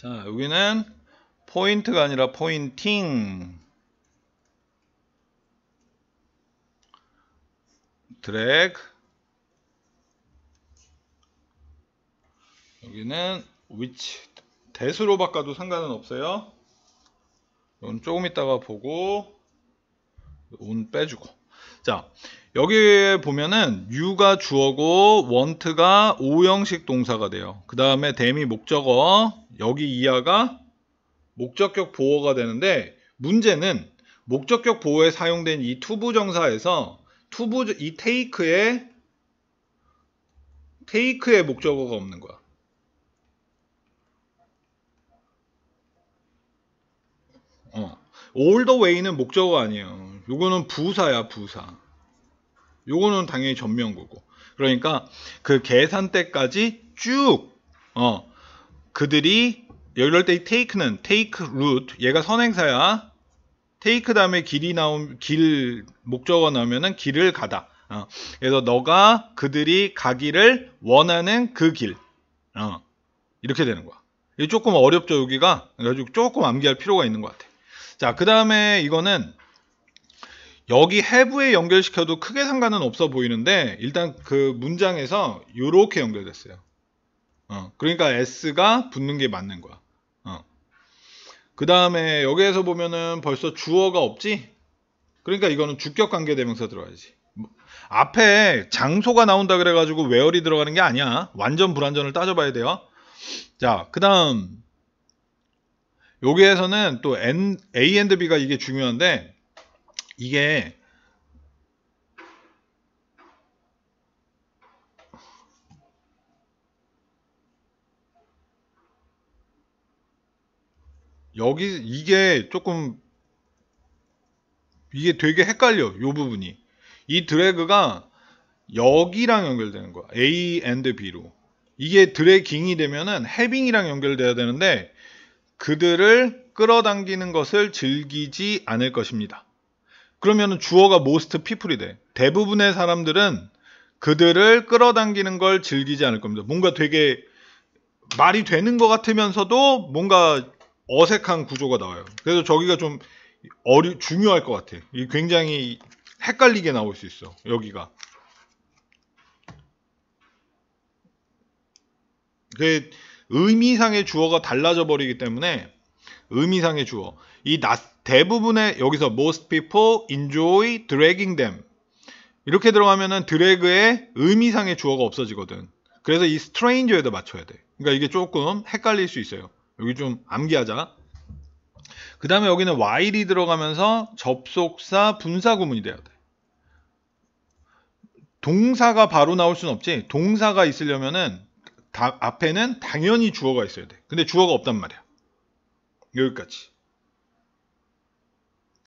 자 여기는 포인트가 아니라 포인팅 드래그 여기는 위치 대수로 바꿔도 상관은 없어요 이건 조금 있다가 보고 온 빼주고 자 여기 에 보면은 유가 주어고 원트가5형식 동사가 돼요 그 다음에 데미 목적어 여기 이하가 목적격 보호가 되는데 문제는 목적격 보호에 사용된 이 투부 정사에서 투부 이 테이크에 테이크의 목적어가 없는 거야. 어. all the way는 목적어 아니에요. 요거는 부사야, 부사. 요거는 당연히 전면구고. 그러니까 그 계산대까지 쭉 어, 그들이 이럴 때 take는 take r o u t 얘가 선행사야. take 그 다음에 길이 나온 길 목적어 나오면은 길을 가다. 어. 그래서 너가 그들이 가기를 원하는 그 길. 어. 이렇게 되는 거야. 이 조금 어렵죠 여기가. 그래가지고 조금 암기할 필요가 있는 것 같아. 자 그 다음에 이거는 여기 해부에 연결시켜도 크게 상관은 없어 보이는데 일단 그 문장에서 이렇게 연결됐어요. 어, 그러니까 S가 붙는 게 맞는 거야. 어. 그 다음에 여기에서 보면은 벌써 주어가 없지? 그러니까 이거는 주격 관계 대명사 들어가야지. 앞에 장소가 나온다 그래가지고 웨어리 들어가는 게 아니야. 완전 불완전을 따져봐야 돼요. 자, 그 다음 여기에서는 또 A n B가 이게 중요한데 이게 여기 이게 조금 이게 되게 헷갈려 요 부분이 이 드래그가 여기랑 연결되는 거야 A and B로 이게 드래깅이 되면은 해빙이랑 연결되어야 되는데 그들을 끌어당기는 것을 즐기지 않을 것입니다 그러면 주어가 most people이 돼 대부분의 사람들은 그들을 끌어당기는 걸 즐기지 않을 겁니다 뭔가 되게 말이 되는 것 같으면서도 뭔가 어색한 구조가 나와요. 그래서 저기가 좀 어리, 중요할 것 같아. 이 굉장히 헷갈리게 나올 수 있어. 여기가. 그 의미상의 주어가 달라져 버리기 때문에 의미상의 주어. 이 대부분의 여기서 most people enjoy dragging them. 이렇게 들어가면은 드래그의 의미상의 주어가 없어지거든. 그래서 이 strange에다 맞춰야 돼. 그러니까 이게 조금 헷갈릴 수 있어요. 여기 좀 암기하자. 그 다음에 여기는 while이 들어가면서 접속사 분사 구문이 돼야 돼. 동사가 바로 나올 수는 없지. 동사가 있으려면은 다, 앞에는 당연히 주어가 있어야 돼. 근데 주어가 없단 말이야. 여기까지.